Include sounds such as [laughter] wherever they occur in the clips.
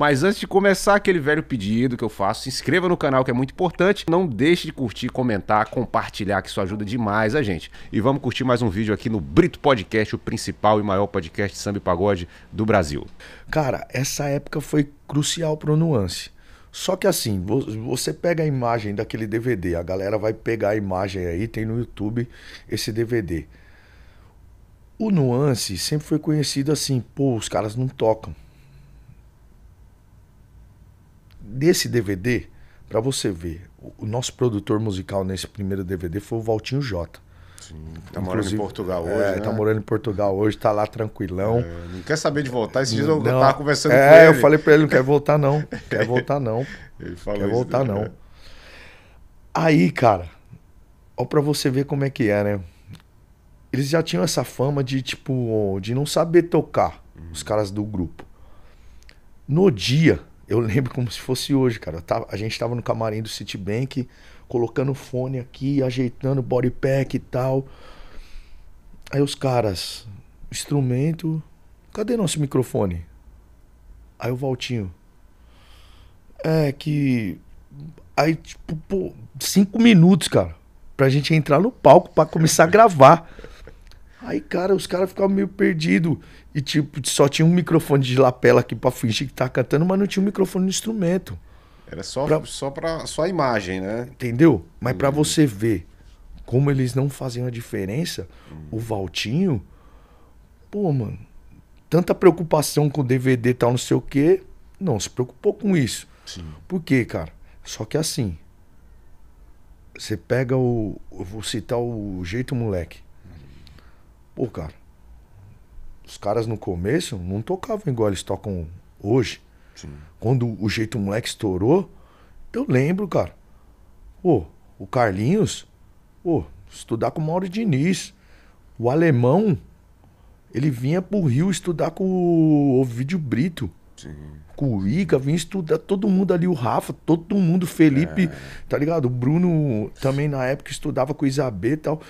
Mas antes de começar, aquele velho pedido que eu faço, se inscreva no canal que é muito importante. Não deixe de curtir, comentar, compartilhar, que isso ajuda demais a gente. E vamos curtir mais um vídeo aqui no Brito Podcast, o principal e maior podcast de samba e pagode do Brasil. Cara, essa época foi crucial pro Nuance. Só que assim, você pega a imagem daquele DVD, a galera vai pegar a imagem aí, tem no YouTube esse DVD. O Nuance sempre foi conhecido assim, pô, os caras não tocam nesse DVD, para você ver, o nosso produtor musical nesse primeiro DVD foi o Valtinho Jota. Sim, tá morando em Portugal é, hoje. É, né? tá morando em Portugal hoje, tá lá tranquilão. É, não quer saber de voltar. Esses dias eu não, tava conversando é, com ele. É, eu falei pra ele: não quer voltar, não. [laughs] Quer voltar, não. ele falou quer voltar, não. Né? Aí, cara, ó, pra você ver como é que é, né? Eles já tinham essa fama de, tipo, de não saber tocar, os uhum. caras do grupo. No dia eu lembro como se fosse hoje, cara. Tava, a gente tava no camarim do Citibank, colocando fone aqui, ajeitando body pack e tal. Aí os caras, instrumento, cadê nosso microfone? Aí o Valtinho. É que. Aí, tipo, pô, cinco minutos, cara, pra gente entrar no palco pra começar a gravar. Aí, cara, os caras ficavam meio perdidos. E, tipo, só tinha um microfone de lapela aqui pra fingir que tá cantando, mas não tinha um microfone no instrumento. Era só pra... só, pra, só a imagem, né? Entendeu? Mas hum. para você ver como eles não faziam a diferença, hum. o Valtinho, pô, mano, tanta preocupação com o DVD e tal, não sei o quê, não se preocupou com isso. Sim. Por quê, cara? Só que assim, você pega o. Eu vou citar o Jeito Moleque. Pô, cara, os caras no começo não tocavam igual eles tocam hoje. Sim. Quando o jeito moleque estourou, eu lembro, cara. Pô, o Carlinhos, pô, estudar com o Mauro Diniz. O alemão, ele vinha pro Rio estudar com o Vídeo Brito. Sim. Com o Ica, vinha estudar todo mundo ali, o Rafa, todo mundo, Felipe, é. tá ligado? O Bruno também na época estudava com o Isabel e tal.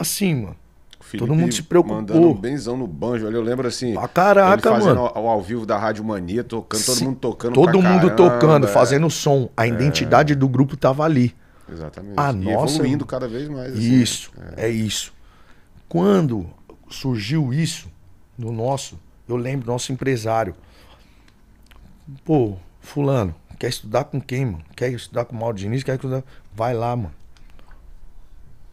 Assim, mano Felipe Todo mundo se preocupou. Mandando um benzão no banjo ali. Eu lembro assim. Pra caraca, fazendo mano. Ao, ao vivo da Rádio Mania, tocando, todo se... mundo tocando. Todo mundo caramba, tocando, é... fazendo som. A é. identidade é... do grupo tava ali. Exatamente. A e nossa. Evoluindo cada vez mais. Assim, isso, é. é. isso. Quando surgiu isso no nosso, eu lembro do nosso empresário. Pô, fulano, quer estudar com quem, mano? Quer estudar com o Mauro Diniz? Quer estudar. Vai lá, mano.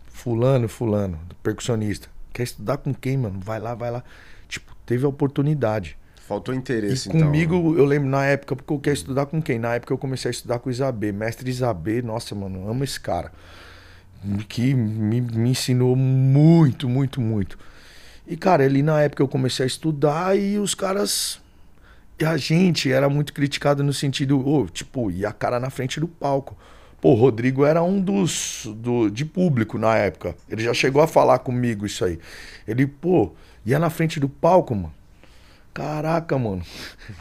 Fulano, fulano, percussionista Quer estudar com quem, mano? Vai lá, vai lá. Tipo, teve a oportunidade. Faltou interesse, e então, comigo, então. eu lembro na época, porque eu queria estudar com quem? Na época eu comecei a estudar com o Isabê. Mestre Isabê, nossa, mano, amo esse cara. Que me, me ensinou muito, muito, muito. E, cara, ali na época eu comecei a estudar e os caras. E a gente era muito criticado no sentido, oh, tipo, ia a cara na frente do palco. Pô, o Rodrigo era um dos do, de público na época. Ele já chegou a falar comigo isso aí. Ele, pô, ia na frente do palco, mano. Caraca, mano.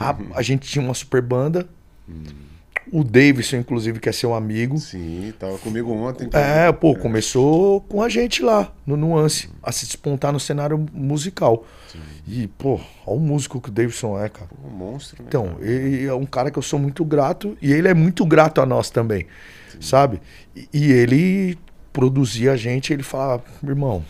A, a gente tinha uma super banda. Hum. O Davidson, inclusive, que é seu amigo. Sim, tava comigo ontem. É, pô, é. começou com a gente lá, no Nuance, a se despontar no cenário musical. Sim. E, pô, olha o músico que o Davidson é, cara. Um monstro, né? Então, ele é um cara que eu sou muito grato e ele é muito grato a nós também, Sim. sabe? E, e, ele produzia a gente, ele falava, irmão.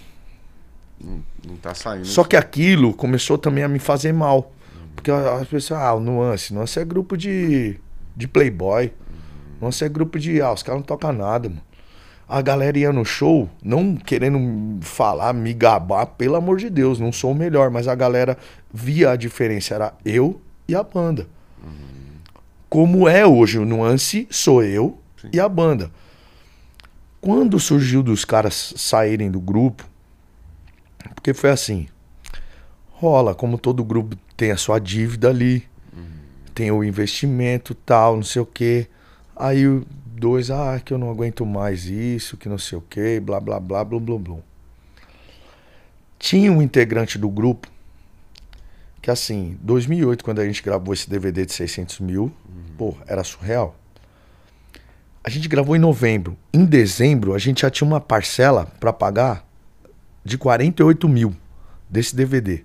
Não, não tá saindo. Só que aquilo começou também a me fazer mal. Porque as pessoas, ah, o Nuance, Nuance é grupo de de playboy. nosso é grupo de. Ah, os caras não tocam nada, mano. A galera ia no show, não querendo falar, me gabar, pelo amor de Deus, não sou o melhor, mas a galera via a diferença, era eu e a banda. Como é hoje o nuance, sou eu Sim. e a banda. Quando surgiu dos caras saírem do grupo, porque foi assim, rola, como todo grupo tem a sua dívida ali, tem o investimento tal, não sei o quê. Aí o dois, ah, é que eu não aguento mais isso, que não sei o quê, blá, blá, blá, blá, blá, blá. Tinha um integrante do grupo que, assim, 2008, quando a gente gravou esse DVD de 600 mil, uhum. pô, era surreal. A gente gravou em novembro. Em dezembro, a gente já tinha uma parcela para pagar de 48 mil desse DVD.